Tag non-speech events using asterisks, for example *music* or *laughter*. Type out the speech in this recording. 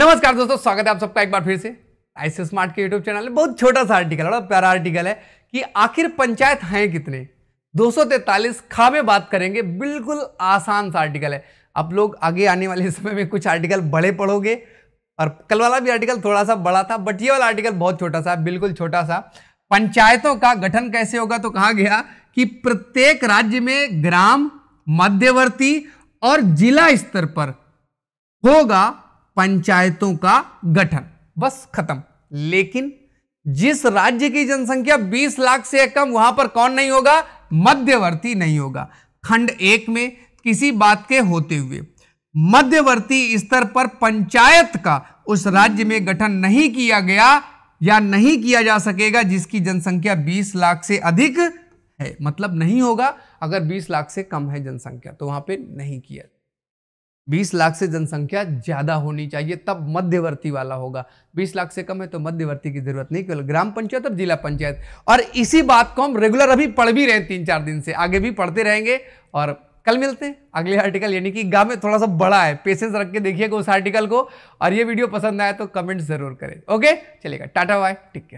नमस्कार दोस्तों स्वागत है आप सबका एक बार फिर से आईसी स्मार्ट के यूट्यूब चैनल में बहुत छोटा सा आर्टिकल बड़ा प्यारा आर्टिकल है कि आखिर पंचायत हैं कितने दो सौ तैतालीस खा में बात करेंगे बिल्कुल आसान सा आर्टिकल है आप लोग आगे आने वाले *laughs* समय में कुछ आर्टिकल बड़े पढ़ोगे और कल वाला भी आर्टिकल थोड़ा सा बड़ा था बट ये वाला आर्टिकल बहुत छोटा सा बिल्कुल छोटा सा पंचायतों का गठन कैसे होगा तो कहा गया कि प्रत्येक राज्य में ग्राम मध्यवर्ती और जिला स्तर पर होगा पंचायतों का गठन बस खत्म लेकिन जिस राज्य की जनसंख्या 20 लाख से कम वहां पर कौन नहीं होगा मध्यवर्ती नहीं होगा खंड एक में किसी बात के होते हुए मध्यवर्ती स्तर पर पंचायत का उस राज्य में गठन नहीं किया गया या नहीं किया जा सकेगा जिसकी जनसंख्या 20 लाख से अधिक है मतलब नहीं होगा अगर 20 लाख से कम है जनसंख्या तो वहां पे नहीं किया बीस लाख से जनसंख्या ज़्यादा होनी चाहिए तब मध्यवर्ती वाला होगा बीस लाख से कम है तो मध्यवर्ती की जरूरत नहीं केवल ग्राम पंचायत और जिला पंचायत और इसी बात को हम रेगुलर अभी पढ़ भी रहे हैं तीन चार दिन से आगे भी पढ़ते रहेंगे और कल मिलते हैं अगले आर्टिकल यानी कि गाँव में थोड़ा सा बड़ा है पेशेंस रख के देखिएगा उस आर्टिकल को और ये वीडियो पसंद आया तो कमेंट जरूर करें ओके चलेगा टाटा बाय टेक केयर